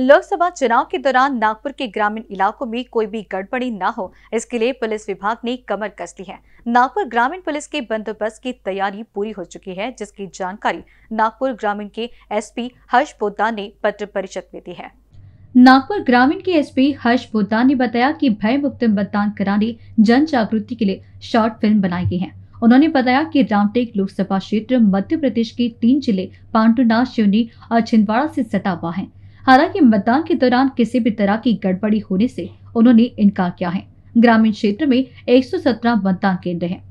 लोकसभा चुनाव के दौरान नागपुर के ग्रामीण इलाकों में कोई भी गड़बड़ी न हो इसके लिए पुलिस विभाग ने कमर कस ली है नागपुर ग्रामीण पुलिस के बंदोबस्त की तैयारी पूरी हो चुकी है जिसकी जानकारी नागपुर ग्रामीण के एसपी हर्ष पोदा ने पत्र परिषद में दी है नागपुर ग्रामीण के एसपी हर्ष बोदा ने बताया की भय मुक्त मतदान कराने जन जागृति के लिए शॉर्ट फिल्म बनाई गई है उन्होंने बताया कि रामटेक लोकसभा क्षेत्र मध्य प्रदेश के तीन जिले पांडुना शिवनी और छिंदवाड़ा से सटा हुआ है हालांकि मतदान के दौरान किसी भी तरह की गड़बड़ी होने से उन्होंने इनकार किया है ग्रामीण क्षेत्र में 117 मतदान केंद्र हैं,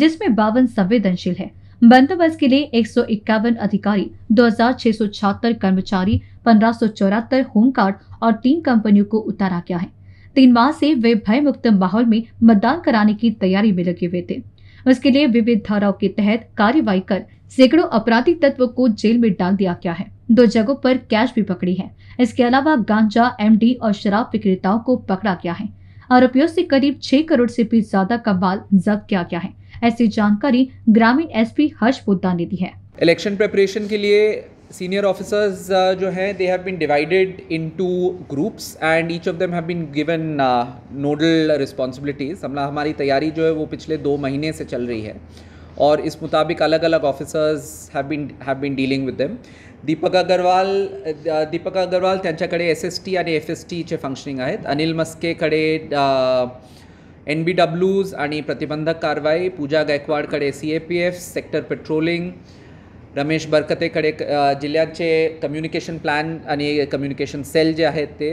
जिसमें बावन संवेदनशील है बंदोबस्त के लिए एक अधिकारी दो कर्मचारी पंद्रह होम गार्ड और तीन कंपनियों को उतारा गया है तीन माह से वे भयमुक्त माहौल में मतदान कराने की तैयारी में लगे हुए थे उसके लिए विविध धाराओं के तहत कार्यवाही कर सैकड़ों अपराधी तत्व को जेल में डाल दिया गया है दो जगहों पर कैश भी पकड़ी है इसके अलावा गांजा एमडी और शराब विक्रेताओं को पकड़ा गया है आरोपियों से करीब छह करोड़ से भी ज्यादा का माल जब्त किया गया है ऐसी जानकारी ग्रामीण एसपी हर्ष बुद्धा ने दी है इलेक्शन प्रेपरेशन के लिए सीनियर ऑफिसर्स uh, जो हैं they have been divided into groups and each of them have been given nodal responsibilities हमारी तैयारी जो है वो पिछले दो महीने से चल रही है और इस मुताबिक अलग अलग officers have been have been dealing with them Deepak Agarwal Deepak Agarwal S S T आणि एफ एस टीचे फंक्शनिंग आहेत अनिल मस्केकडे एन बी डब्ल्यूज आणि प्रतिबंधक कारवाई पूजा गायकवाडकडे C A P F sector patrolling Ramesh बरकतेकडे जिल्ह्याचे कम्युनिकेशन प्लॅन आणि कम्युनिकेशन सेल जे आहेत ते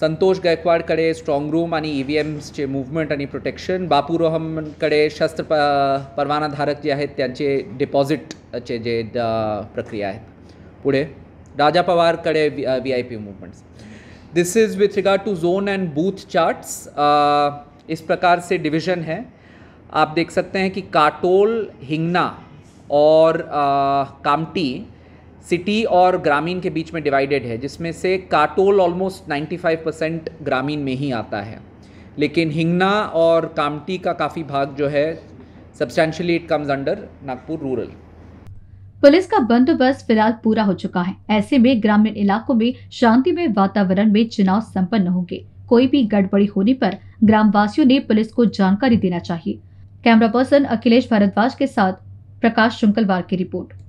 संतोष कड़े स्ट्रांग रूम आ ई व्ही एम्सचे मुवमेंट आणि प्रोटेक्शन e बापू कड़े शस्त्र प परवानाधारक जे हैं डिपॉजिट डिपॉझिटचे जे प्रक्रिया है पुढे राजा पवारकडे V V I P movements this is with regard to zone and booth charts इस प्रकार से डिवीज़न है आप देख सकते हैं कि काटोल हिंगना और आ, कामटी सिटी और ग्रामीण के बीच में डिवाइडेड है जिसमें से काटोल ऑलमोस्ट 95 परसेंट ग्रामीण में ही आता है लेकिन हिंगना और कामटी का काफ़ी भाग जो है substantially it comes under Nagpur rural police का बंदोबस्त फिलहाल पूरा हो चुका है ऐसे में ग्रामीण इलाकों में शांतिमय वातावरण में चुनाव संपन्न होंगे कोई भी गड़बड़ी होने पर ग्रामवासियों ने पुलिस को जानकारी देना चाहिए कैमरा पर्सन अखिलेश भारद्वाज के साथ प्रकाश शुंकलवार की रिपोर्ट